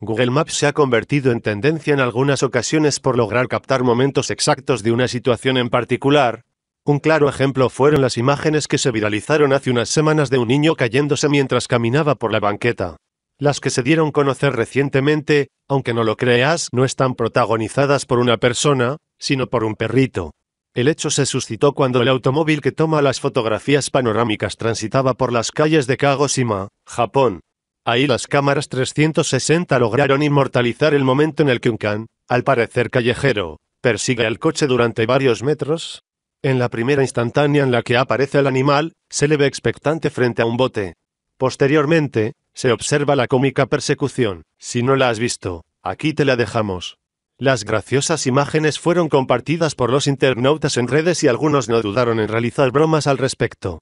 Google Maps se ha convertido en tendencia en algunas ocasiones por lograr captar momentos exactos de una situación en particular. Un claro ejemplo fueron las imágenes que se viralizaron hace unas semanas de un niño cayéndose mientras caminaba por la banqueta. Las que se dieron conocer recientemente, aunque no lo creas, no están protagonizadas por una persona, sino por un perrito. El hecho se suscitó cuando el automóvil que toma las fotografías panorámicas transitaba por las calles de Kagoshima, Japón. Ahí las cámaras 360 lograron inmortalizar el momento en el que un can, al parecer callejero, persigue al coche durante varios metros. En la primera instantánea en la que aparece el animal, se le ve expectante frente a un bote. Posteriormente, se observa la cómica persecución. Si no la has visto, aquí te la dejamos. Las graciosas imágenes fueron compartidas por los internautas en redes y algunos no dudaron en realizar bromas al respecto.